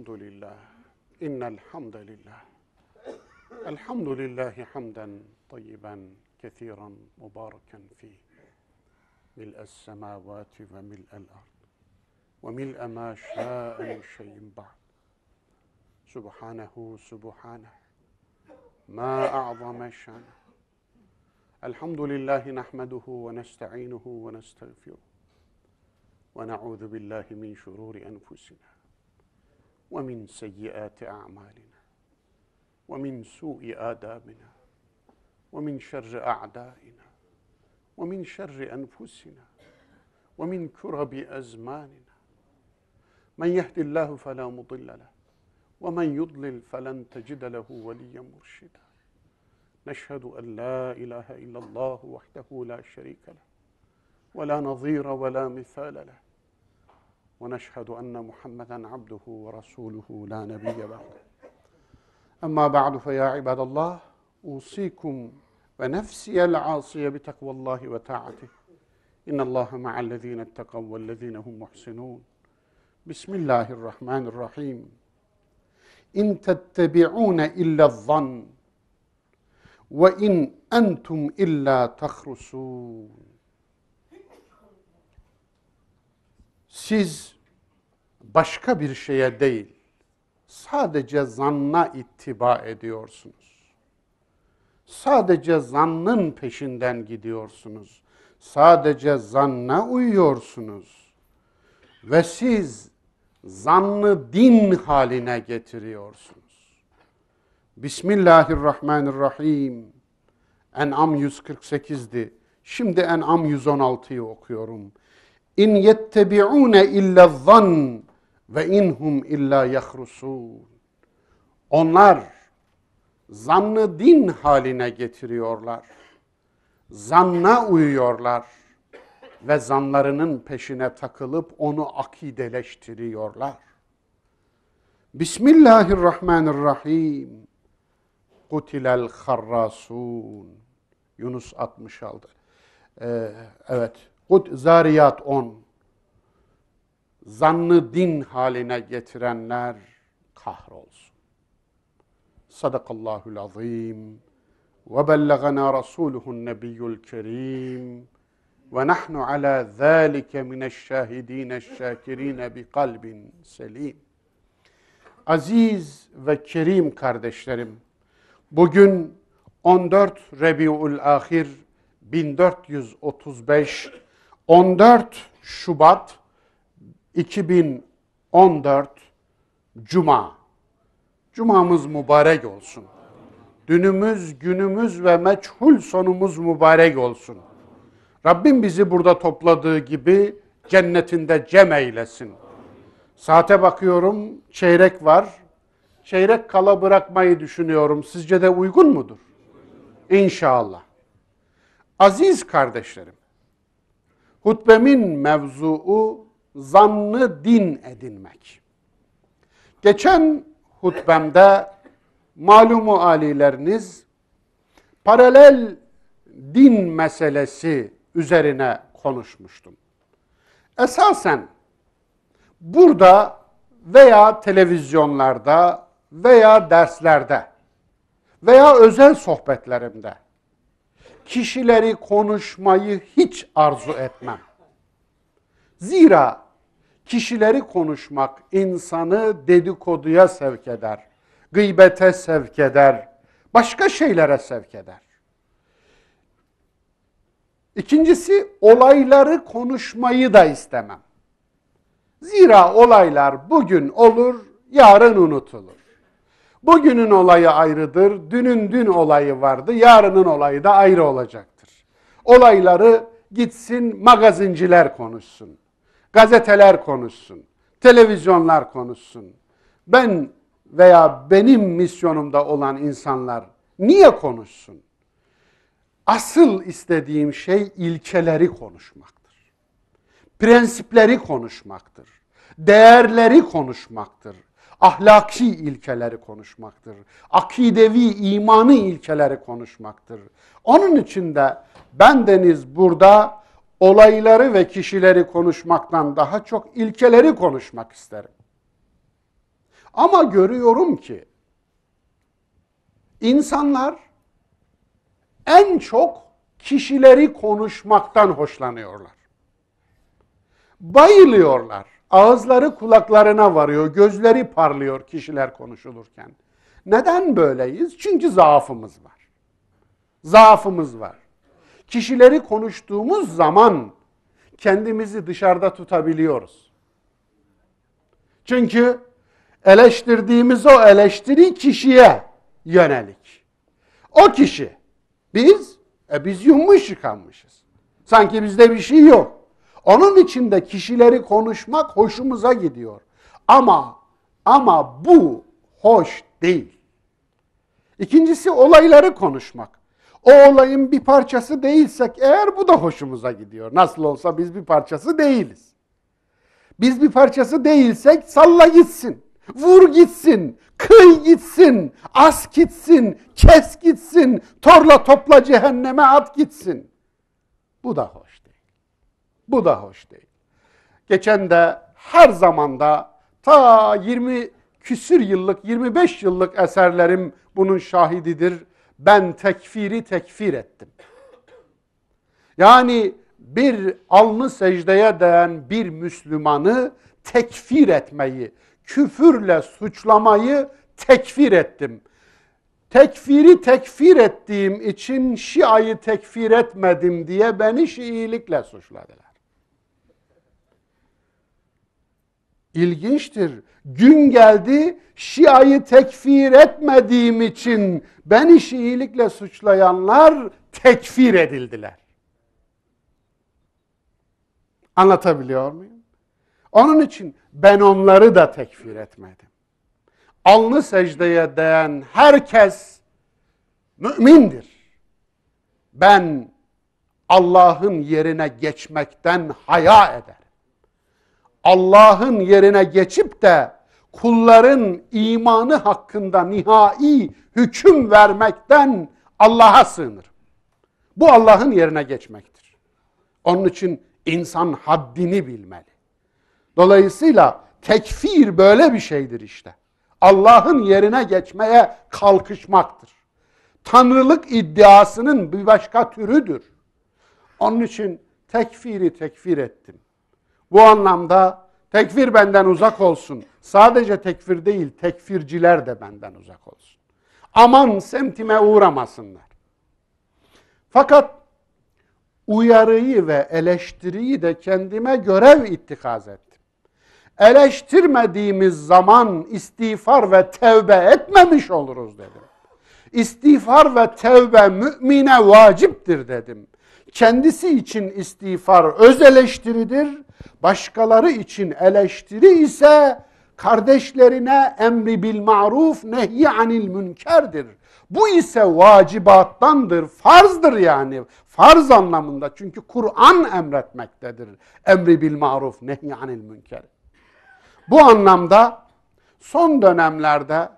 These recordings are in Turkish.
الحمد لله إن الحمد لله الحمد لله حمدا طيبا كثيرا مباركا فيه ملء السماوات وملء الأرض وملء ما شاء من شيء بعد سبحانه سبحانه ما أعظم شانه الحمد لله نحمده ونستعينه ونستغفره ونعوذ بالله من شرور أنفسنا ومن سيئات أعمالنا ومن سوء آدابنا ومن شر أعدائنا ومن شر أنفسنا ومن كرب أزماننا من يهد الله فلا مضل له ومن يضلل فلن تجد له وليا مرشدا نشهد أن لا إله إلا الله وحده لا شريك له ولا نظير ولا مثال له ونشهد ان محمدا عبده ورسوله لا نبي بعده اما بعد فيا عباد الله اوصيكم ونفسي العاصيه بتقوى الله وتاعته ان الله مع الذين اتقوا والذين هم محسنون بسم الله الرحمن الرحيم ان تتبعون الا الظن وان انتم الا تخرصون siz başka bir şeye değil, sadece zanna ittiba ediyorsunuz. Sadece zannın peşinden gidiyorsunuz. Sadece zanna uyuyorsunuz. Ve siz zannı din haline getiriyorsunuz. Bismillahirrahmanirrahim. En'am 148'di. Şimdi En'am 116'yı okuyorum. İn yettebiune illa zan ve inhum illa yahrusun. Onlar zannı din haline getiriyorlar. Zanna uyuyorlar ve zanlarının peşine takılıp onu akideleştiriyorlar. Bismillahirrahmanirrahim. Kutilel harrasun. Yunus 66. Ee, evet Zariyat on, Zannı din haline getirenler kahrolsun. Sadakallahul azim ve bellagana rasuluhun nebiyyül kerim ve nahnu ala zalike mineşşahidine şakirine bi kalbin selim. Aziz ve kerim kardeşlerim, bugün 14 Rebiul Ahir 1435 14 Şubat 2014 Cuma. Cumamız mübarek olsun. Dünümüz, günümüz ve meçhul sonumuz mübarek olsun. Rabbim bizi burada topladığı gibi cennetinde cem eylesin. Saate bakıyorum, çeyrek var. Çeyrek kala bırakmayı düşünüyorum. Sizce de uygun mudur? İnşallah. Aziz kardeşlerim, Hutbemin mevzuu zannı din edinmek. Geçen hutbemde malumu alileriniz paralel din meselesi üzerine konuşmuştum. Esasen burada veya televizyonlarda veya derslerde veya özel sohbetlerimde kişileri konuşmayı hiç arzu etmem. Zira kişileri konuşmak insanı dedikoduya sevk eder, gıybete sevk eder, başka şeylere sevk eder. İkincisi olayları konuşmayı da istemem. Zira olaylar bugün olur, yarın unutulur. Bugünün olayı ayrıdır, dünün dün olayı vardı, yarının olayı da ayrı olacaktır. Olayları gitsin magazinciler konuşsun, gazeteler konuşsun, televizyonlar konuşsun. Ben veya benim misyonumda olan insanlar niye konuşsun? Asıl istediğim şey ilkeleri konuşmaktır. Prensipleri konuşmaktır. Değerleri konuşmaktır ahlaki ilkeleri konuşmaktır. Akidevi imanı ilkeleri konuşmaktır. Onun için de ben deniz burada olayları ve kişileri konuşmaktan daha çok ilkeleri konuşmak isterim. Ama görüyorum ki insanlar en çok kişileri konuşmaktan hoşlanıyorlar. Bayılıyorlar Ağızları kulaklarına varıyor, gözleri parlıyor kişiler konuşulurken. Neden böyleyiz? Çünkü zaafımız var. Zaafımız var. Kişileri konuştuğumuz zaman kendimizi dışarıda tutabiliyoruz. Çünkü eleştirdiğimiz o eleştiri kişiye yönelik. O kişi biz e biz yumuş yıkanmışız. Sanki bizde bir şey yok. Onun için de kişileri konuşmak hoşumuza gidiyor. Ama ama bu hoş değil. İkincisi olayları konuşmak. O olayın bir parçası değilsek eğer bu da hoşumuza gidiyor. Nasıl olsa biz bir parçası değiliz. Biz bir parçası değilsek salla gitsin. Vur gitsin, kıy gitsin, as gitsin, kes gitsin, torla topla cehenneme at gitsin. Bu da hoş. Bu da hoş değil. Geçen de her zamanda ta 20 küsür yıllık, 25 yıllık eserlerim bunun şahididir. Ben tekfiri tekfir ettim. Yani bir alnı secdeye değen bir Müslümanı tekfir etmeyi, küfürle suçlamayı tekfir ettim. Tekfiri tekfir ettiğim için Şia'yı tekfir etmedim diye beni Şiilikle suçladılar. İlginçtir. Gün geldi Şia'yı tekfir etmediğim için beni Şiilikle suçlayanlar tekfir edildiler. Anlatabiliyor muyum? Onun için ben onları da tekfir etmedim. Alnı secdeye değen herkes mümindir. Ben Allah'ın yerine geçmekten haya eder. Allah'ın yerine geçip de kulların imanı hakkında nihai hüküm vermekten Allah'a sığınır. Bu Allah'ın yerine geçmektir. Onun için insan haddini bilmeli. Dolayısıyla tekfir böyle bir şeydir işte. Allah'ın yerine geçmeye kalkışmaktır. Tanrılık iddiasının bir başka türüdür. Onun için tekfiri tekfir ettim. Bu anlamda tekfir benden uzak olsun. Sadece tekfir değil, tekfirciler de benden uzak olsun. Aman semtime uğramasınlar. Fakat uyarıyı ve eleştiriyi de kendime görev ittikaz ettim. Eleştirmediğimiz zaman istiğfar ve tevbe etmemiş oluruz dedim. İstiğfar ve tevbe mümine vaciptir dedim. Kendisi için istiğfar öz eleştiridir. Başkaları için eleştiri ise kardeşlerine emri bil maruf nehyi anil münkerdir. Bu ise vacibattandır, farzdır yani. Farz anlamında çünkü Kur'an emretmektedir. Emri bil maruf nehyi anil münker. Bu anlamda son dönemlerde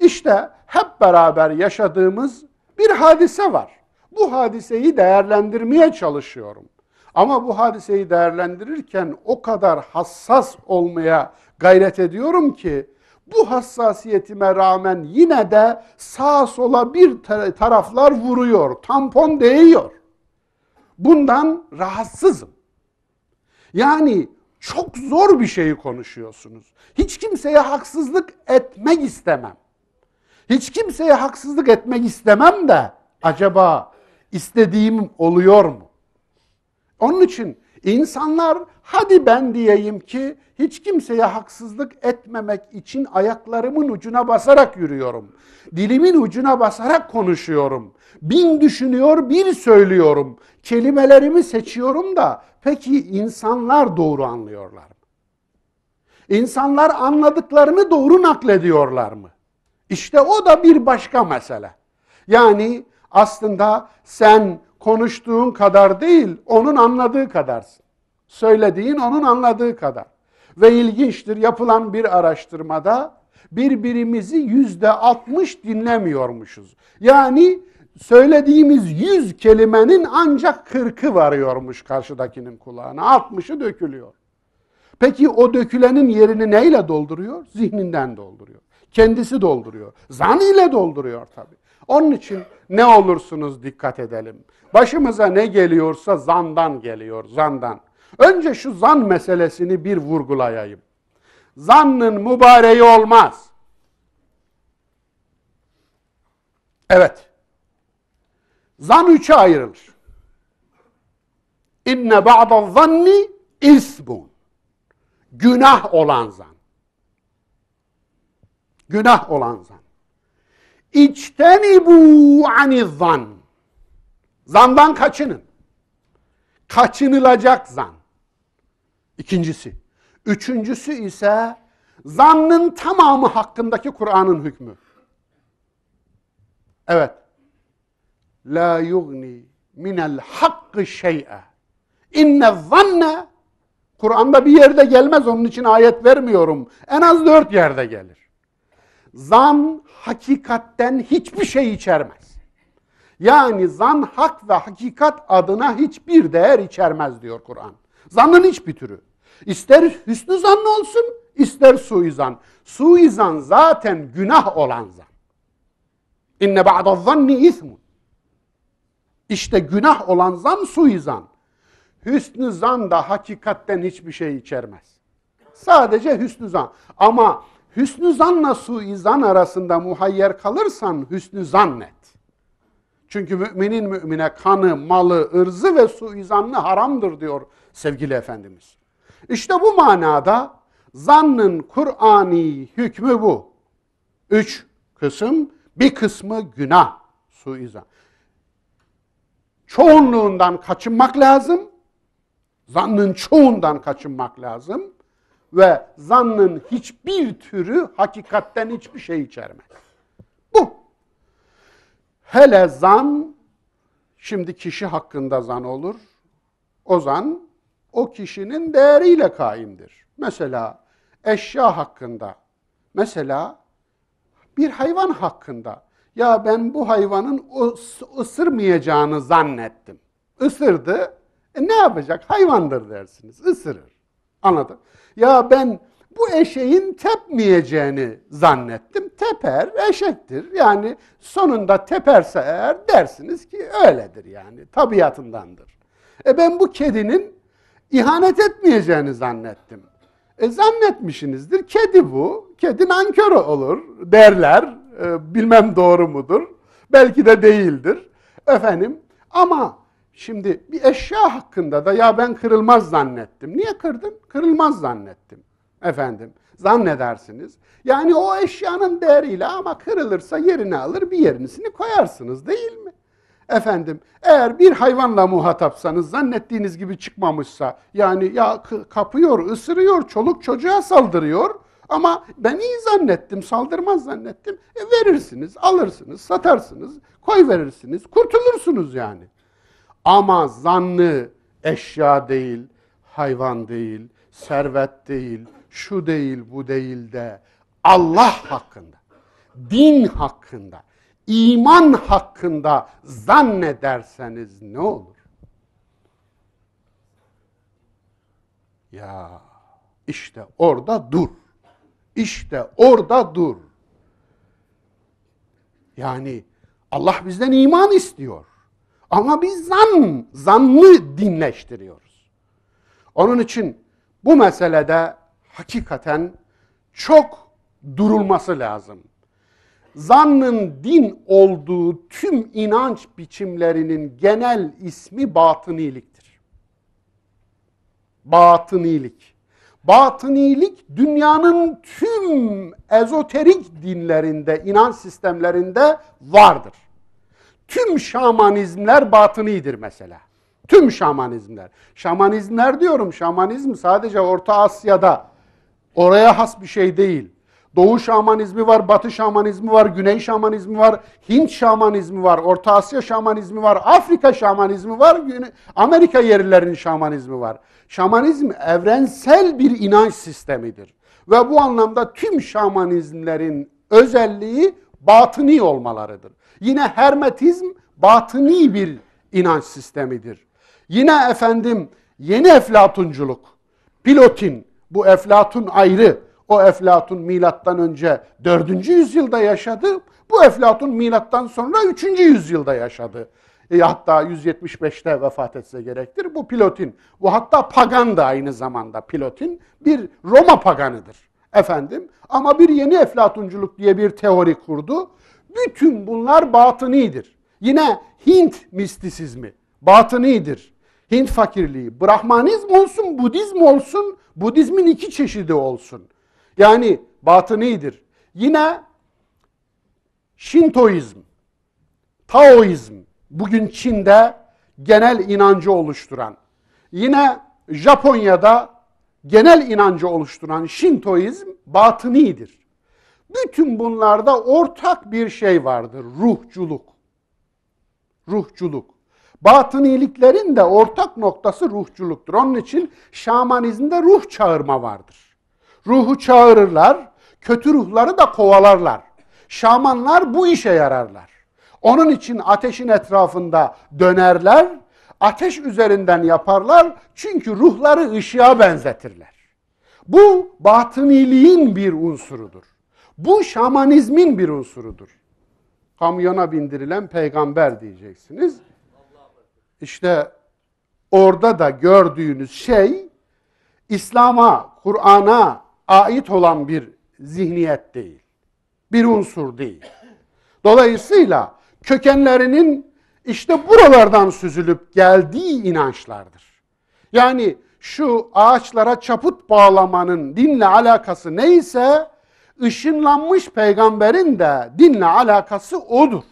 işte hep beraber yaşadığımız bir hadise var. Bu hadiseyi değerlendirmeye çalışıyorum. Ama bu hadiseyi değerlendirirken o kadar hassas olmaya gayret ediyorum ki bu hassasiyetime rağmen yine de sağa sola bir taraflar vuruyor, tampon değiyor. Bundan rahatsızım. Yani çok zor bir şeyi konuşuyorsunuz. Hiç kimseye haksızlık etmek istemem. Hiç kimseye haksızlık etmek istemem de acaba istediğim oluyor mu? Onun için insanlar hadi ben diyeyim ki hiç kimseye haksızlık etmemek için ayaklarımın ucuna basarak yürüyorum. Dilimin ucuna basarak konuşuyorum. Bin düşünüyor bir söylüyorum. Kelimelerimi seçiyorum da peki insanlar doğru anlıyorlar mı? İnsanlar anladıklarını doğru naklediyorlar mı? İşte o da bir başka mesele. Yani aslında sen konuştuğun kadar değil, onun anladığı kadarsın. Söylediğin onun anladığı kadar. Ve ilginçtir yapılan bir araştırmada birbirimizi yüzde altmış dinlemiyormuşuz. Yani söylediğimiz yüz kelimenin ancak kırkı varıyormuş karşıdakinin kulağına. Altmışı dökülüyor. Peki o dökülenin yerini neyle dolduruyor? Zihninden dolduruyor. Kendisi dolduruyor. Zan ile dolduruyor tabii. Onun için ne olursunuz dikkat edelim. Başımıza ne geliyorsa zandan geliyor, zandan. Önce şu zan meselesini bir vurgulayayım. Zannın mübareği olmaz. Evet. Zan üçe ayrılır. İnne ba'da zanni ismun. Günah olan zan. Günah olan zan. İçtenibu ani zan. Zamdan kaçının. Kaçınılacak zan. İkincisi. Üçüncüsü ise zannın tamamı hakkındaki Kur'an'ın hükmü. Evet. La yugni minel hakkı şey'e. İnne zanne Kur'an'da bir yerde gelmez onun için ayet vermiyorum. En az dört yerde gelir. Zan hakikatten hiçbir şey içermez. Yani zan hak ve hakikat adına hiçbir değer içermez diyor Kur'an. Zannın hiçbir türü. İster hüsnü zanlı olsun, ister suizan. Suizan zaten günah olan zan. İnne ba'da zanni ismun. İşte günah olan zan suizan. Hüsnü zan da hakikatten hiçbir şey içermez. Sadece hüsnü zan. Ama hüsnü zanla suizan arasında muhayyer kalırsan hüsnü zannet. Çünkü müminin mümine kanı, malı, ırzı ve suizanlı haramdır diyor sevgili Efendimiz. İşte bu manada zannın Kur'ani hükmü bu. Üç kısım, bir kısmı günah, suizan. Çoğunluğundan kaçınmak lazım. Zannın çoğundan kaçınmak lazım. Ve zannın hiçbir türü hakikatten hiçbir şey içermez. Bu. Hele zan, şimdi kişi hakkında zan olur. O zan, o kişinin değeriyle kaimdir. Mesela eşya hakkında, mesela bir hayvan hakkında. Ya ben bu hayvanın ısırmayacağını zannettim. Isırdı, e ne yapacak? Hayvandır dersiniz, ısırır. Anladın? Ya ben bu eşeğin tepmeyeceğini zannettim. Teper eşektir. Yani sonunda teperse eğer dersiniz ki öyledir yani tabiatındandır. E ben bu kedinin ihanet etmeyeceğini zannettim. E zannetmişsinizdir. Kedi bu. Kedi nankörü olur derler. E, bilmem doğru mudur. Belki de değildir. Efendim ama şimdi bir eşya hakkında da ya ben kırılmaz zannettim. Niye kırdın? Kırılmaz zannettim efendim. Zannedersiniz. Yani o eşyanın değeriyle ama kırılırsa yerini alır bir yerisini koyarsınız değil mi? Efendim eğer bir hayvanla muhatapsanız zannettiğiniz gibi çıkmamışsa yani ya kapıyor, ısırıyor, çoluk çocuğa saldırıyor ama ben iyi zannettim, saldırmaz zannettim. E verirsiniz, alırsınız, satarsınız, koy verirsiniz, kurtulursunuz yani. Ama zannı eşya değil, hayvan değil, servet değil, şu değil bu değil de Allah hakkında, din hakkında, iman hakkında zannederseniz ne olur? Ya işte orada dur. İşte orada dur. Yani Allah bizden iman istiyor. Ama biz zan, zanlı dinleştiriyoruz. Onun için bu meselede hakikaten çok durulması lazım. Zannın din olduğu tüm inanç biçimlerinin genel ismi batıniliktir. Batınilik. Batınilik dünyanın tüm ezoterik dinlerinde, inanç sistemlerinde vardır. Tüm şamanizmler batınidir mesela. Tüm şamanizmler. Şamanizmler diyorum, şamanizm sadece Orta Asya'da Oraya has bir şey değil. Doğu şamanizmi var, batı şamanizmi var, güney şamanizmi var, Hint şamanizmi var, Orta Asya şamanizmi var, Afrika şamanizmi var, Amerika yerlilerinin şamanizmi var. Şamanizm evrensel bir inanç sistemidir. Ve bu anlamda tüm şamanizmlerin özelliği batıni olmalarıdır. Yine hermetizm batıni bir inanç sistemidir. Yine efendim yeni eflatunculuk, pilotin, bu Eflatun ayrı. O Eflatun milattan önce 4. yüzyılda yaşadı. Bu Eflatun milattan sonra 3. yüzyılda yaşadı. E, hatta 175'te vefat etse gerektir. Bu Pilotin. Bu hatta pagan da aynı zamanda Pilotin bir Roma paganıdır. Efendim ama bir yeni eflatunculuk diye bir teori kurdu. Bütün bunlar batınidir. Yine Hint mistisizmi batınidir. Hint fakirliği. Brahmanizm olsun, Budizm olsun, Budizmin iki çeşidi olsun. Yani batınidir. Yine Şintoizm, Taoizm, bugün Çin'de genel inancı oluşturan. Yine Japonya'da genel inancı oluşturan Şintoizm batınidir. Bütün bunlarda ortak bir şey vardır, ruhculuk. Ruhculuk batıniliklerin de ortak noktası ruhçuluktur. Onun için şamanizmde ruh çağırma vardır. Ruhu çağırırlar, kötü ruhları da kovalarlar. Şamanlar bu işe yararlar. Onun için ateşin etrafında dönerler, ateş üzerinden yaparlar çünkü ruhları ışığa benzetirler. Bu batıniliğin bir unsurudur. Bu şamanizmin bir unsurudur. Kamyona bindirilen peygamber diyeceksiniz. İşte orada da gördüğünüz şey İslam'a, Kur'an'a ait olan bir zihniyet değil. Bir unsur değil. Dolayısıyla kökenlerinin işte buralardan süzülüp geldiği inançlardır. Yani şu ağaçlara çaput bağlamanın dinle alakası neyse ışınlanmış peygamberin de dinle alakası odur.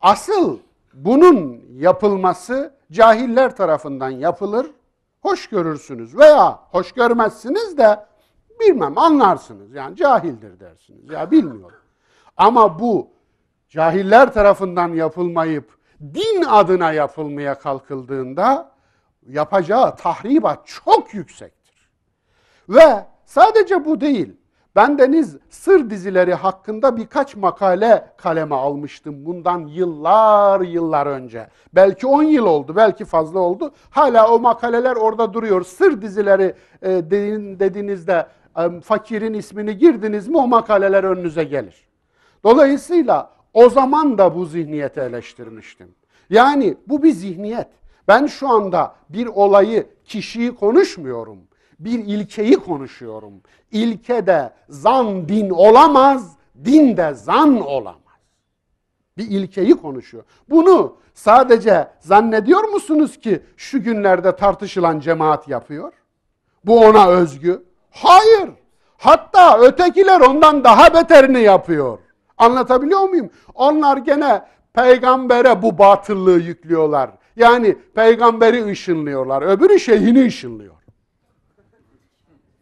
Asıl bunun yapılması cahiller tarafından yapılır. Hoş görürsünüz veya hoş görmezsiniz de bilmem anlarsınız. Yani cahildir dersiniz. Ya bilmiyorum. Ama bu cahiller tarafından yapılmayıp din adına yapılmaya kalkıldığında yapacağı tahribat çok yüksektir. Ve sadece bu değil. Bendeniz sır dizileri hakkında birkaç makale kaleme almıştım bundan yıllar yıllar önce. Belki 10 yıl oldu, belki fazla oldu. Hala o makaleler orada duruyor. Sır dizileri e, dediğinizde e, fakirin ismini girdiniz mi o makaleler önünüze gelir. Dolayısıyla o zaman da bu zihniyeti eleştirmiştim. Yani bu bir zihniyet. Ben şu anda bir olayı, kişiyi konuşmuyorum bir ilkeyi konuşuyorum. İlke de zan din olamaz, din de zan olamaz. Bir ilkeyi konuşuyor. Bunu sadece zannediyor musunuz ki şu günlerde tartışılan cemaat yapıyor? Bu ona özgü. Hayır. Hatta ötekiler ondan daha beterini yapıyor. Anlatabiliyor muyum? Onlar gene peygambere bu batıllığı yüklüyorlar. Yani peygamberi ışınlıyorlar. Öbürü şeyhini ışınlıyor.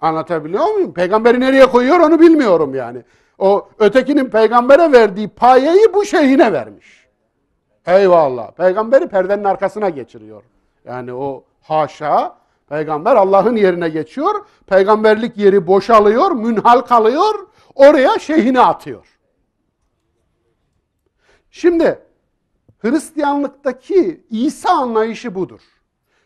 Anlatabiliyor muyum? Peygamberi nereye koyuyor onu bilmiyorum yani. O ötekinin peygambere verdiği payeyi bu şeyhine vermiş. Eyvallah. Peygamberi perdenin arkasına geçiriyor. Yani o haşa peygamber Allah'ın yerine geçiyor. Peygamberlik yeri boşalıyor, münhal kalıyor. Oraya şeyhini atıyor. Şimdi Hristiyanlıktaki İsa anlayışı budur.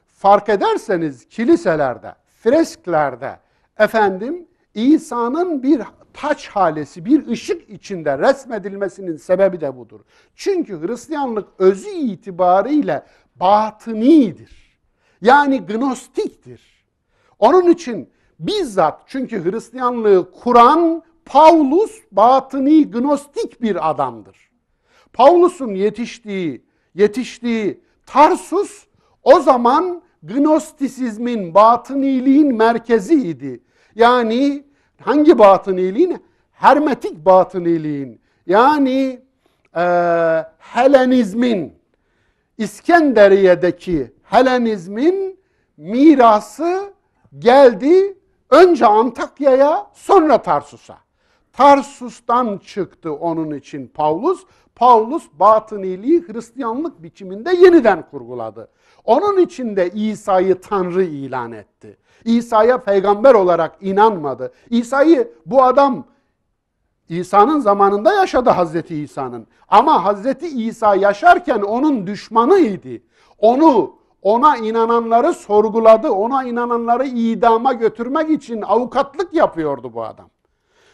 Fark ederseniz kiliselerde, fresklerde, efendim İsa'nın bir taç halesi, bir ışık içinde resmedilmesinin sebebi de budur. Çünkü Hristiyanlık özü itibariyle batınidir. Yani gnostiktir. Onun için bizzat çünkü Hristiyanlığı kuran Paulus batıni gnostik bir adamdır. Paulus'un yetiştiği, yetiştiği Tarsus o zaman Gnostisizmin, batıniliğin merkeziydi. Yani hangi batıniliğin? Hermetik batıniliğin. Yani e, Helenizmin, İskenderiye'deki Helenizmin mirası geldi önce Antakya'ya sonra Tarsus'a. Tarsus'tan çıktı onun için Paulus. Paulus batıniliği Hristiyanlık biçiminde yeniden kurguladı. Onun için de İsa'yı Tanrı ilan etti. İsa'ya peygamber olarak inanmadı. İsa'yı bu adam İsa'nın zamanında yaşadı Hazreti İsa'nın. Ama Hazreti İsa yaşarken onun düşmanıydı. Onu, ona inananları sorguladı. Ona inananları idama götürmek için avukatlık yapıyordu bu adam.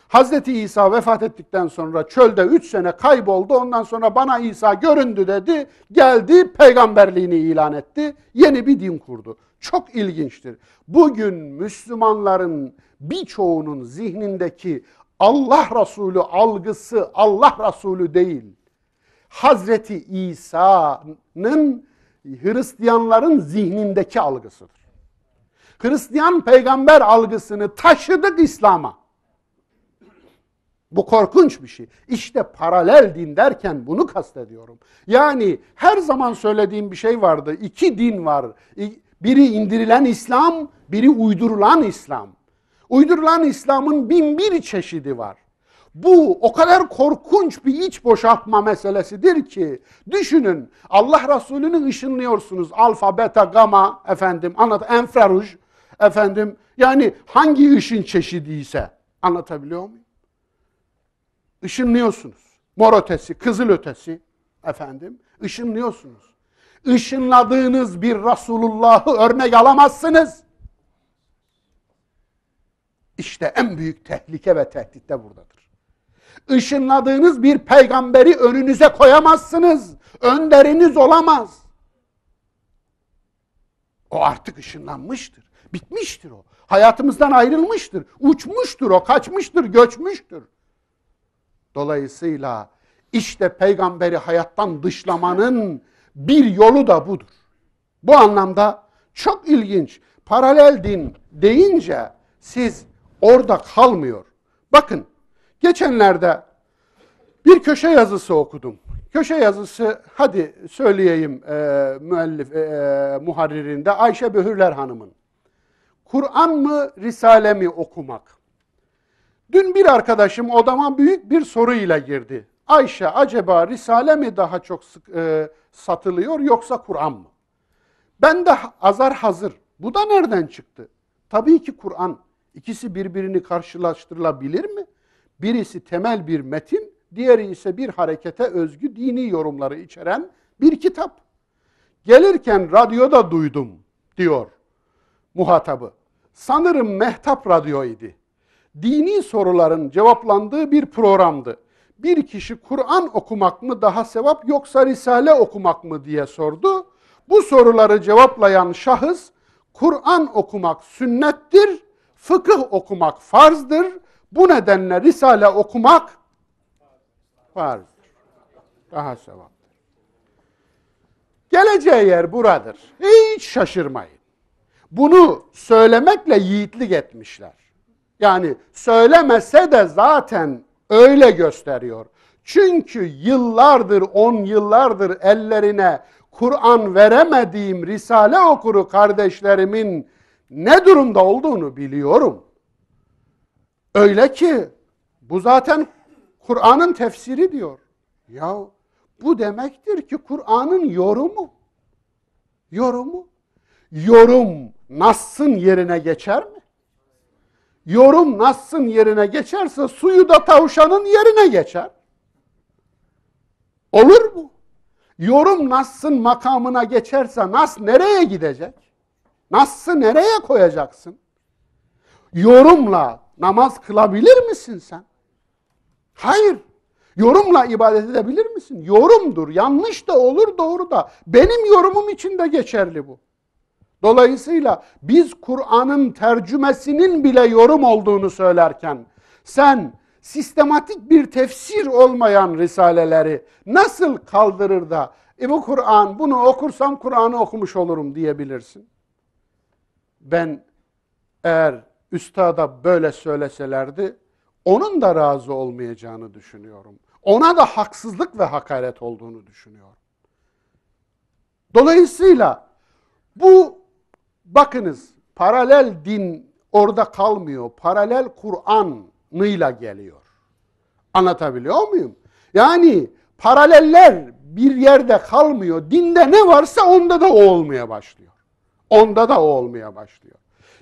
Hazreti İsa vefat ettikten sonra çölde 3 sene kayboldu. Ondan sonra bana İsa göründü dedi. Geldi peygamberliğini ilan etti. Yeni bir din kurdu. Çok ilginçtir. Bugün Müslümanların birçoğunun zihnindeki Allah Resulü algısı Allah Resulü değil. Hazreti İsa'nın Hristiyanların zihnindeki algısıdır. Hristiyan peygamber algısını taşıdık İslam'a. Bu korkunç bir şey. İşte paralel din derken bunu kastediyorum. Yani her zaman söylediğim bir şey vardı. İki din var. Biri indirilen İslam, biri uydurulan İslam. Uydurulan İslam'ın bin bir çeşidi var. Bu o kadar korkunç bir iç boşaltma meselesidir ki düşünün Allah Resulü'nü ışınlıyorsunuz. Alfa, beta, gama efendim anlat enfraruj efendim yani hangi ışın çeşidi ise anlatabiliyor muyum? Işınlıyorsunuz. Mor ötesi, kızıl ötesi efendim Işınlıyorsunuz. Işınladığınız bir Resulullah'ı örnek alamazsınız. İşte en büyük tehlike ve tehdit de buradadır. Işınladığınız bir peygamberi önünüze koyamazsınız. Önderiniz olamaz. O artık ışınlanmıştır. Bitmiştir o. Hayatımızdan ayrılmıştır. Uçmuştur o, kaçmıştır, göçmüştür. Dolayısıyla işte peygamberi hayattan dışlamanın bir yolu da budur. Bu anlamda çok ilginç. Paralel din deyince siz orada kalmıyor. Bakın geçenlerde bir köşe yazısı okudum. Köşe yazısı hadi söyleyeyim e, müellif e, e muharririnde Ayşe Böhürler Hanım'ın. Kur'an mı Risale mi okumak? Dün bir arkadaşım odama büyük bir soruyla girdi. Ayşe acaba Risale mi daha çok sık, e, satılıyor yoksa Kur'an mı? Ben de azar hazır. Bu da nereden çıktı? Tabii ki Kur'an. İkisi birbirini karşılaştırılabilir mi? Birisi temel bir metin, diğeri ise bir harekete özgü dini yorumları içeren bir kitap. Gelirken radyoda duydum diyor muhatabı. Sanırım Mehtap Radyo idi dini soruların cevaplandığı bir programdı. Bir kişi Kur'an okumak mı daha sevap yoksa Risale okumak mı diye sordu. Bu soruları cevaplayan şahıs Kur'an okumak sünnettir, fıkıh okumak farzdır. Bu nedenle Risale okumak Farz, Daha sevap. Geleceği yer buradır. Hiç şaşırmayın. Bunu söylemekle yiğitlik etmişler. Yani söylemese de zaten öyle gösteriyor. Çünkü yıllardır, on yıllardır ellerine Kur'an veremediğim risale okuru kardeşlerimin ne durumda olduğunu biliyorum. Öyle ki bu zaten Kur'an'ın tefsiri diyor. Ya bu demektir ki Kur'an'ın yorumu. Yorumu. Yorum Nas'ın yerine geçer mi? yorum nassın yerine geçerse suyu da tavşanın yerine geçer. Olur mu? Yorum nassın makamına geçerse nas nereye gidecek? Nas'ı nereye koyacaksın? Yorumla namaz kılabilir misin sen? Hayır. Yorumla ibadet edebilir misin? Yorumdur. Yanlış da olur, doğru da. Benim yorumum için de geçerli bu. Dolayısıyla biz Kur'an'ın tercümesinin bile yorum olduğunu söylerken sen sistematik bir tefsir olmayan risaleleri nasıl kaldırır da e bu Kur'an bunu okursam Kur'an'ı okumuş olurum diyebilirsin. Ben eğer üstada böyle söyleselerdi onun da razı olmayacağını düşünüyorum. Ona da haksızlık ve hakaret olduğunu düşünüyorum. Dolayısıyla bu Bakınız paralel din orada kalmıyor. Paralel Kur'an'ıyla geliyor. Anlatabiliyor muyum? Yani paraleller bir yerde kalmıyor. Dinde ne varsa onda da o olmaya başlıyor. Onda da o olmaya başlıyor.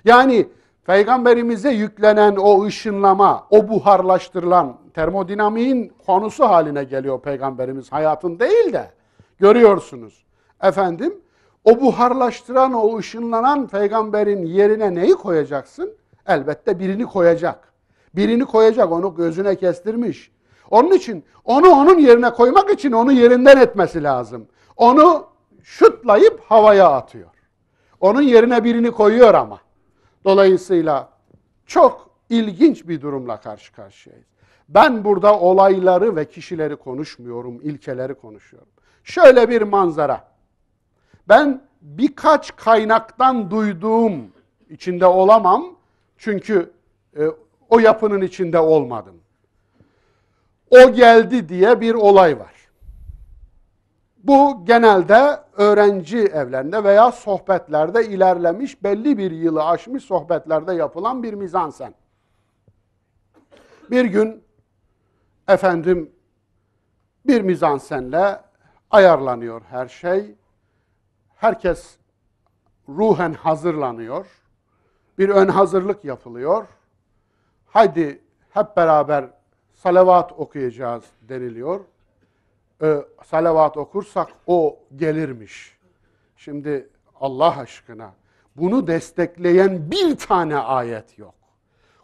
Yani Peygamberimize yüklenen o ışınlama, o buharlaştırılan termodinamiğin konusu haline geliyor Peygamberimiz hayatın değil de. Görüyorsunuz. Efendim o buharlaştıran, o ışınlanan peygamberin yerine neyi koyacaksın? Elbette birini koyacak. Birini koyacak, onu gözüne kestirmiş. Onun için onu onun yerine koymak için onu yerinden etmesi lazım. Onu şutlayıp havaya atıyor. Onun yerine birini koyuyor ama. Dolayısıyla çok ilginç bir durumla karşı karşıyayız. Ben burada olayları ve kişileri konuşmuyorum, ilkeleri konuşuyorum. Şöyle bir manzara. Ben birkaç kaynaktan duyduğum içinde olamam. Çünkü e, o yapının içinde olmadım. O geldi diye bir olay var. Bu genelde öğrenci evlerinde veya sohbetlerde ilerlemiş, belli bir yılı aşmış sohbetlerde yapılan bir mizansen. Bir gün efendim bir mizansenle ayarlanıyor her şey herkes ruhen hazırlanıyor. Bir ön hazırlık yapılıyor. Haydi hep beraber salavat okuyacağız deniliyor. Ee, salavat okursak o gelirmiş. Şimdi Allah aşkına bunu destekleyen bir tane ayet yok.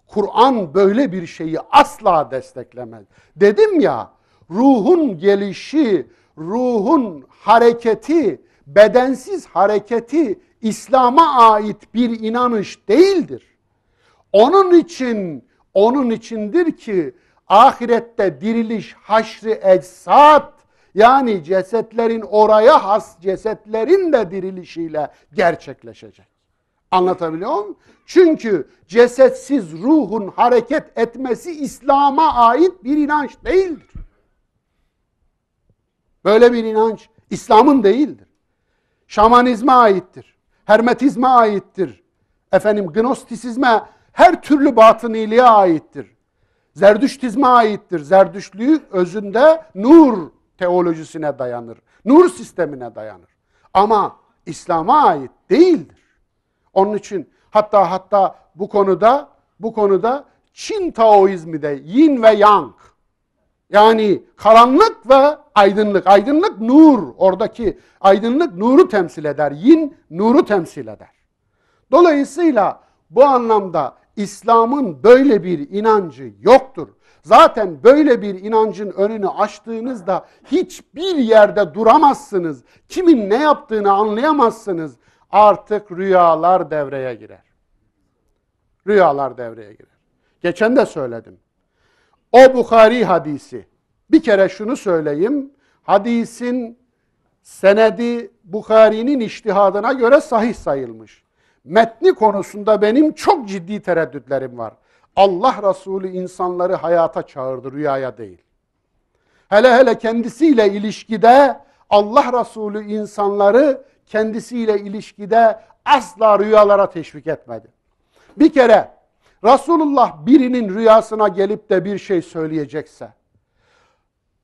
Kur'an böyle bir şeyi asla desteklemez. Dedim ya ruhun gelişi, ruhun hareketi, bedensiz hareketi İslam'a ait bir inanış değildir. Onun için onun içindir ki ahirette diriliş haşri eczat yani cesetlerin oraya has cesetlerin de dirilişiyle gerçekleşecek. Anlatabiliyor muyum? Çünkü cesetsiz ruhun hareket etmesi İslam'a ait bir inanç değildir. Böyle bir inanç İslam'ın değildir. Şamanizme aittir. Hermetizme aittir. Efendim gnostisizme her türlü batıniliğe aittir. Zerdüştizme aittir. Zerdüştlüğü özünde nur teolojisine dayanır. Nur sistemine dayanır. Ama İslam'a ait değildir. Onun için hatta hatta bu konuda bu konuda Çin Taoizmi de yin ve yang yani karanlık ve aydınlık. Aydınlık nur. Oradaki aydınlık nuru temsil eder. Yin nuru temsil eder. Dolayısıyla bu anlamda İslam'ın böyle bir inancı yoktur. Zaten böyle bir inancın önünü açtığınızda hiçbir yerde duramazsınız. Kimin ne yaptığını anlayamazsınız. Artık rüyalar devreye girer. Rüyalar devreye girer. Geçen de söyledim. O Bukhari hadisi. Bir kere şunu söyleyeyim. Hadisin senedi Bukhari'nin iştihadına göre sahih sayılmış. Metni konusunda benim çok ciddi tereddütlerim var. Allah Resulü insanları hayata çağırdı, rüyaya değil. Hele hele kendisiyle ilişkide Allah Resulü insanları kendisiyle ilişkide asla rüyalara teşvik etmedi. Bir kere Resulullah birinin rüyasına gelip de bir şey söyleyecekse,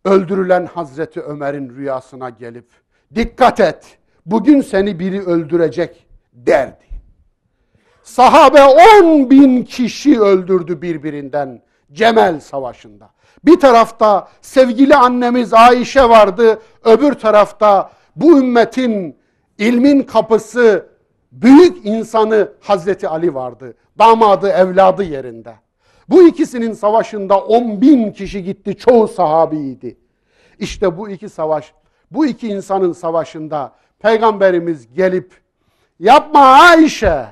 öldürülen Hazreti Ömer'in rüyasına gelip, dikkat et, bugün seni biri öldürecek derdi. Sahabe 10 bin kişi öldürdü birbirinden Cemel Savaşı'nda. Bir tarafta sevgili annemiz Ayşe vardı, öbür tarafta bu ümmetin ilmin kapısı büyük insanı Hazreti Ali vardı. Damadı, evladı yerinde. Bu ikisinin savaşında 10 bin kişi gitti. Çoğu sahabiydi. İşte bu iki savaş, bu iki insanın savaşında Peygamberimiz gelip yapma Ayşe,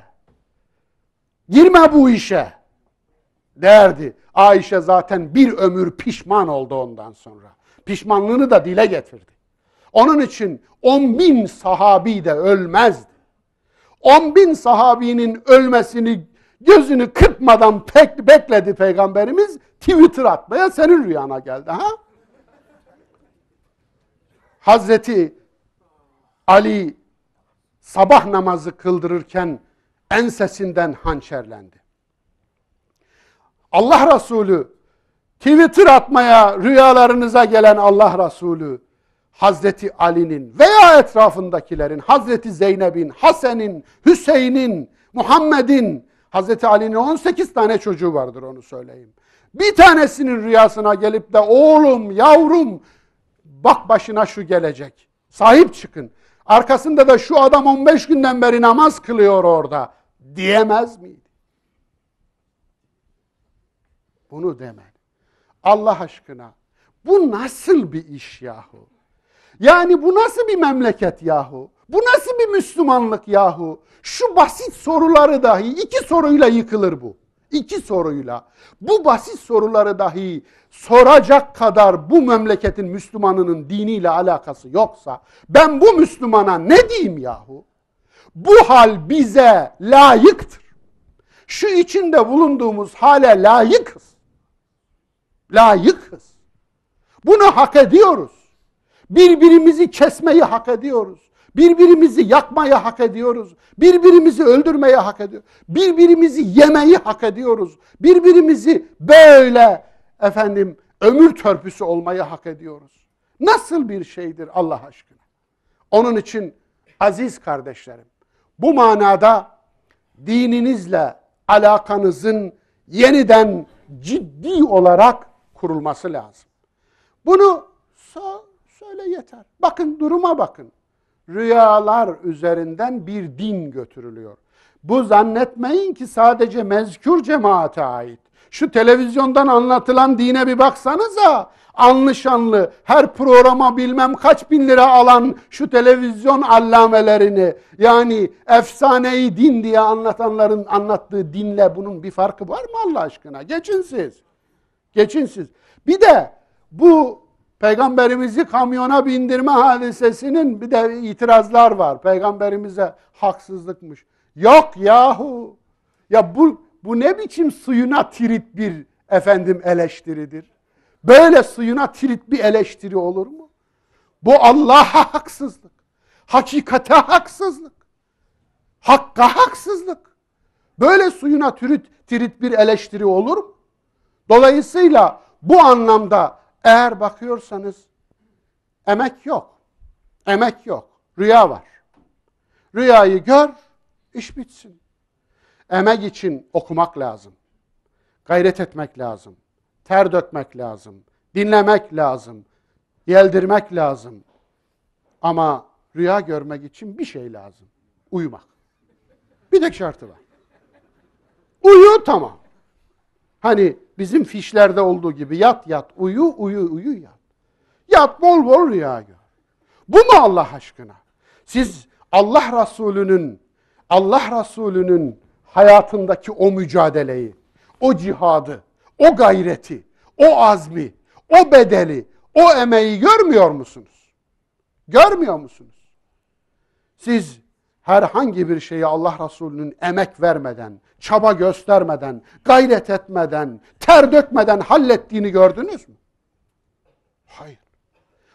girme bu işe derdi. Ayşe zaten bir ömür pişman oldu ondan sonra. Pişmanlığını da dile getirdi. Onun için on bin sahabi de ölmezdi. 10 bin sahabinin ölmesini gözünü kırpmadan pek, bekledi peygamberimiz. Twitter atmaya senin rüyana geldi. Ha? Hazreti Ali sabah namazı kıldırırken ensesinden hançerlendi. Allah Resulü Twitter atmaya rüyalarınıza gelen Allah Resulü Hazreti Ali'nin veya etrafındakilerin, Hazreti Zeynep'in, Hasen'in, Hüseyin'in, Muhammed'in, Hazreti Ali'nin 18 tane çocuğu vardır onu söyleyeyim. Bir tanesinin rüyasına gelip de oğlum, yavrum bak başına şu gelecek. Sahip çıkın. Arkasında da şu adam 15 günden beri namaz kılıyor orada diyemez miydi? Bunu deme. Allah aşkına bu nasıl bir iş yahu? Yani bu nasıl bir memleket yahu? Bu nasıl bir Müslümanlık yahu? Şu basit soruları dahi iki soruyla yıkılır bu. İki soruyla. Bu basit soruları dahi soracak kadar bu memleketin Müslümanının diniyle alakası yoksa ben bu Müslümana ne diyeyim yahu? Bu hal bize layıktır. Şu içinde bulunduğumuz hale layıkız. Layıkız. Bunu hak ediyoruz. Birbirimizi kesmeyi hak ediyoruz. Birbirimizi yakmayı hak ediyoruz. Birbirimizi öldürmeyi hak ediyoruz. Birbirimizi yemeyi hak ediyoruz. Birbirimizi böyle efendim ömür törpüsü olmayı hak ediyoruz. Nasıl bir şeydir Allah aşkına? Onun için aziz kardeşlerim bu manada dininizle alakanızın yeniden ciddi olarak kurulması lazım. Bunu so böyle yeter. Bakın duruma bakın. Rüyalar üzerinden bir din götürülüyor. Bu zannetmeyin ki sadece mezkür cemaate ait. Şu televizyondan anlatılan dine bir baksanıza. anlışanlı her programa bilmem kaç bin lira alan şu televizyon allamelerini yani efsaneyi din diye anlatanların anlattığı dinle bunun bir farkı var mı Allah aşkına? Geçin siz. Geçin siz. Bir de bu Peygamberimizi kamyona bindirme hadisesinin bir de itirazlar var. Peygamberimize haksızlıkmış. Yok yahu. Ya bu, bu ne biçim suyuna tirit bir efendim eleştiridir? Böyle suyuna tirit bir eleştiri olur mu? Bu Allah'a haksızlık. Hakikate haksızlık. Hakka haksızlık. Böyle suyuna tirit, tirit bir eleştiri olur mu? Dolayısıyla bu anlamda eğer bakıyorsanız emek yok. Emek yok. Rüya var. Rüyayı gör, iş bitsin. Emek için okumak lazım. Gayret etmek lazım. Ter dökmek lazım. Dinlemek lazım. Yeldirmek lazım. Ama rüya görmek için bir şey lazım. Uyumak. Bir tek şartı var. Uyu tamam. Hani Bizim fişlerde olduğu gibi yat yat uyu uyu uyu yat. Yat bol bol rüya gör. Bu mu Allah aşkına? Siz Allah Resulü'nün Allah Resulü'nün hayatındaki o mücadeleyi, o cihadı, o gayreti, o azmi, o bedeli, o emeği görmüyor musunuz? Görmüyor musunuz? Siz herhangi bir şeyi Allah Resulü'nün emek vermeden, çaba göstermeden, gayret etmeden, ter dökmeden hallettiğini gördünüz mü? Hayır.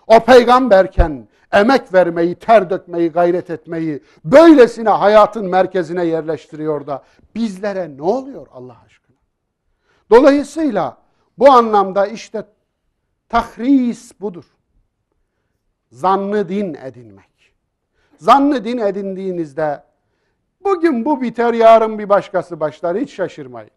O peygamberken emek vermeyi, ter dökmeyi, gayret etmeyi böylesine hayatın merkezine yerleştiriyor da bizlere ne oluyor Allah aşkına? Dolayısıyla bu anlamda işte tahris budur. Zannı din edinmek. Zannı din edindiğinizde bugün bu biter yarın bir başkası başlar hiç şaşırmayın.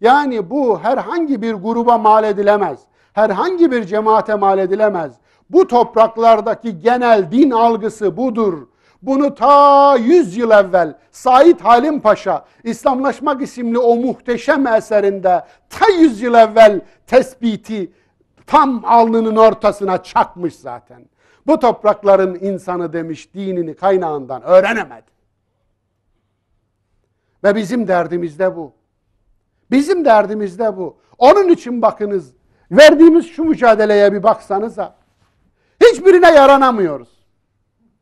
Yani bu herhangi bir gruba mal edilemez. Herhangi bir cemaate mal edilemez. Bu topraklardaki genel din algısı budur. Bunu ta 100 yıl evvel Said Halim Paşa İslamlaşmak isimli o muhteşem eserinde ta 100 yıl evvel tespiti tam alnının ortasına çakmış zaten bu toprakların insanı demiş dinini kaynağından öğrenemedi. Ve bizim derdimiz de bu. Bizim derdimiz de bu. Onun için bakınız verdiğimiz şu mücadeleye bir baksanıza. Hiçbirine yaranamıyoruz.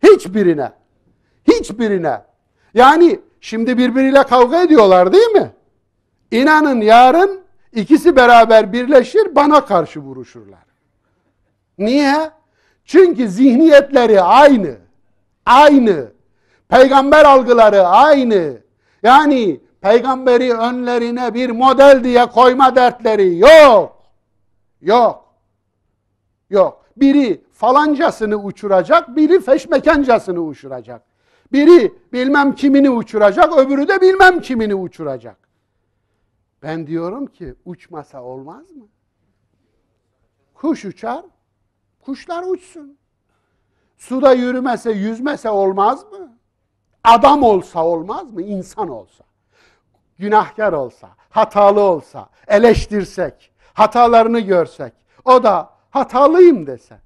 Hiçbirine. Hiçbirine. Yani şimdi birbiriyle kavga ediyorlar değil mi? İnanın yarın ikisi beraber birleşir bana karşı vuruşurlar. Niye? Çünkü zihniyetleri aynı. Aynı. Peygamber algıları aynı. Yani peygamberi önlerine bir model diye koyma dertleri yok. Yok. Yok. Biri falancasını uçuracak, biri feşmekencasını uçuracak. Biri bilmem kimini uçuracak, öbürü de bilmem kimini uçuracak. Ben diyorum ki uçmasa olmaz mı? Kuş uçar, Kuşlar uçsun. Suda yürümese, yüzmese olmaz mı? Adam olsa olmaz mı? İnsan olsa. Günahkar olsa, hatalı olsa, eleştirsek, hatalarını görsek. O da hatalıyım dese.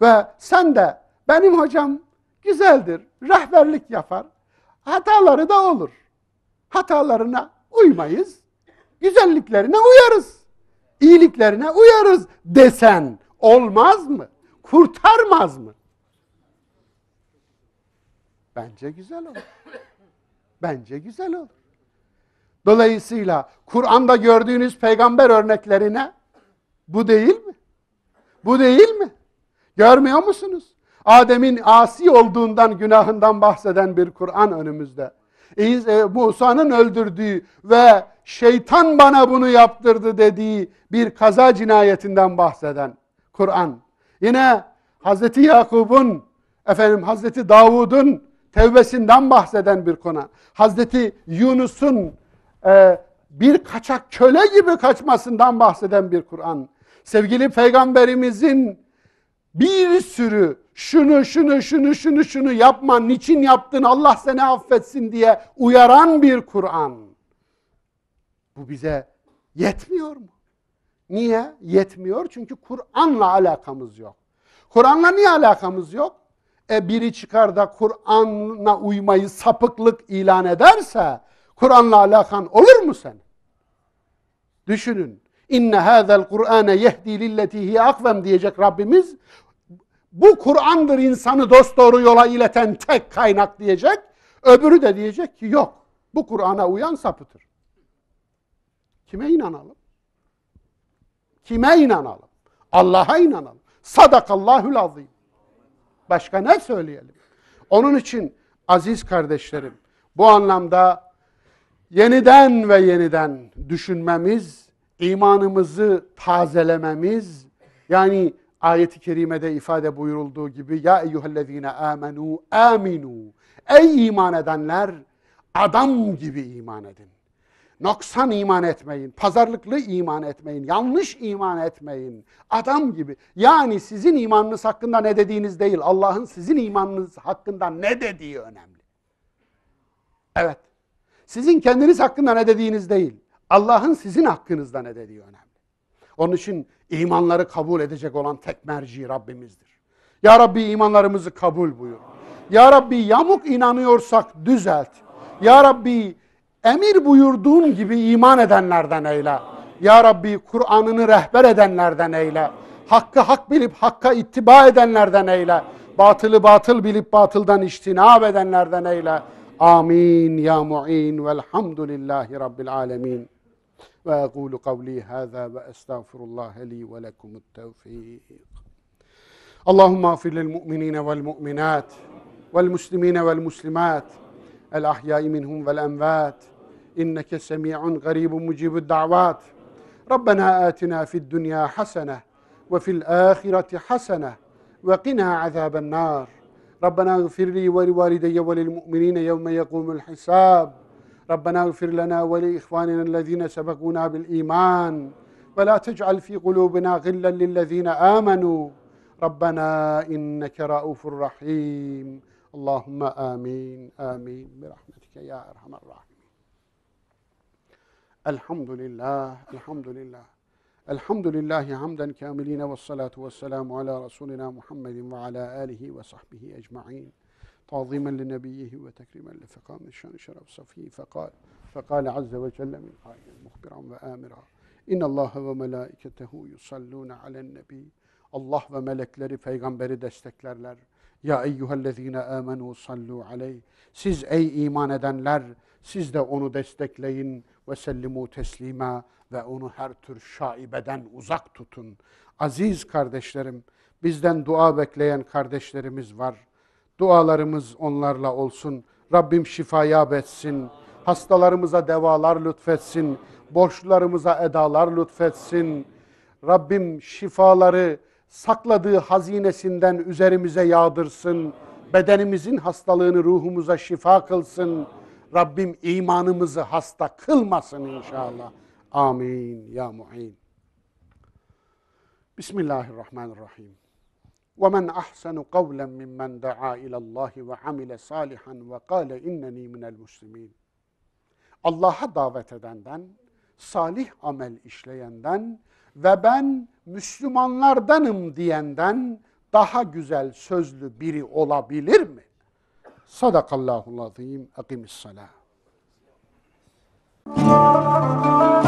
Ve sen de benim hocam güzeldir, rehberlik yapar. Hataları da olur. Hatalarına uymayız, güzelliklerine uyarız. iyiliklerine uyarız desen olmaz mı? kurtarmaz mı? Bence güzel olur. Bence güzel olur. Dolayısıyla Kur'an'da gördüğünüz peygamber örneklerine bu değil mi? Bu değil mi? Görmüyor musunuz? Adem'in asi olduğundan, günahından bahseden bir Kur'an önümüzde. E, Musa'nın öldürdüğü ve şeytan bana bunu yaptırdı dediği bir kaza cinayetinden bahseden Kur'an. Yine Hazreti Yakub'un, efendim Hazreti Davud'un tevbesinden bahseden bir konu. Hazreti Yunus'un e, bir kaçak köle gibi kaçmasından bahseden bir Kur'an. Sevgili Peygamberimizin bir sürü şunu şunu şunu şunu şunu yapma niçin yaptın Allah seni affetsin diye uyaran bir Kur'an. Bu bize yetmiyor mu? Niye? Yetmiyor. Çünkü Kur'an'la alakamız yok. Kur'an'la niye alakamız yok? E biri çıkar da Kur'an'a uymayı sapıklık ilan ederse Kur'an'la alakan olur mu sen? Düşünün. İnne hazel Kur'ane yehdi lilleti hiye akvem diyecek Rabbimiz. Bu Kur'an'dır insanı dost doğru yola ileten tek kaynak diyecek. Öbürü de diyecek ki yok. Bu Kur'an'a uyan sapıtır. Kime inanalım? Kime inanalım? Allah'a inanalım. Sadakallahül azim. Başka ne söyleyelim? Onun için aziz kardeşlerim bu anlamda yeniden ve yeniden düşünmemiz, imanımızı tazelememiz yani ayet ayeti kerimede ifade buyurulduğu gibi ya eyyühellezine amenu aminu ey iman edenler adam gibi iman edin. Noksan iman etmeyin, pazarlıklı iman etmeyin, yanlış iman etmeyin. Adam gibi. Yani sizin imanınız hakkında ne dediğiniz değil, Allah'ın sizin imanınız hakkında ne dediği önemli. Evet. Sizin kendiniz hakkında ne dediğiniz değil, Allah'ın sizin hakkınızda ne dediği önemli. Onun için imanları kabul edecek olan tek merci Rabbimizdir. Ya Rabbi imanlarımızı kabul buyur. Ya Rabbi yamuk inanıyorsak düzelt. Ya Rabbi emir buyurduğun gibi iman edenlerden eyle. Ya Rabbi Kur'an'ını rehber edenlerden eyle. Hakkı hak bilip hakka ittiba edenlerden eyle. Batılı batıl bilip batıldan iştinab edenlerden eyle. Amin ya mu'in velhamdülillahi rabbil alemin. Ve ekulu kavli hâzâ ve estağfirullah li ve lekumut tevfik. اللهم اغفر للمؤمنين والمؤمنات والمسلمين والمسلمات الأحياء منهم والأموات إنك سميع غريب مجيب الدعوات ربنا آتنا في الدنيا حسنة وفي الآخرة حسنة وقنا عذاب النار ربنا اغفر لي ولوالدي وللمؤمنين يوم يقوم الحساب ربنا اغفر لنا ولإخواننا الذين سبقونا بالإيمان ولا تجعل في قلوبنا غلا للذين آمنوا ربنا إنك رؤوف رحيم اللهم آمين آمين برحمتك يا أرحم الراحمين الحمد لله الحمد لله الحمد لله حمدا كاملين والصلاة والسلام على رسولنا محمد وعلى آله وصحبه أجمعين تعظيما لنبيه وتكريما لفقام الشان شرف صفي فقال فقال عز وجل من قائل مخبرا وآمرا İnna Allah ve melaiketehu yusalluna alen nebi. Allah ve melekleri يا أيها الذين آمنوا صلوا عليه سيز أي إيمان دن edenler Siz de onu destekleyin ve sellimu teslima ve onu her tür şaibeden uzak tutun. Aziz kardeşlerim, bizden dua bekleyen kardeşlerimiz var. Dualarımız onlarla olsun. Rabbim şifaya betsin. Hastalarımıza devalar lütfetsin. Borçlularımıza edalar lütfetsin. Rabbim şifaları sakladığı hazinesinden üzerimize yağdırsın. Bedenimizin hastalığını ruhumuza şifa kılsın. Rabbim imanımızı hasta kılmasın inşallah. Amin ya mu'in. Bismillahirrahmanirrahim. وَمَنْ أَحْسَنُ قَوْلًا مِمَّنْ دَعَا إِلَى اللّٰهِ وَعَمِلَ صَالِحًا وَقَالَ اِنَّنِي مِنَ الْمُسْلِمِينَ Allah'a davet edenden, salih amel işleyenden ve ben Müslümanlardanım diyenden daha güzel sözlü biri olabilir mi? صدق الله العظيم أقم الصلاة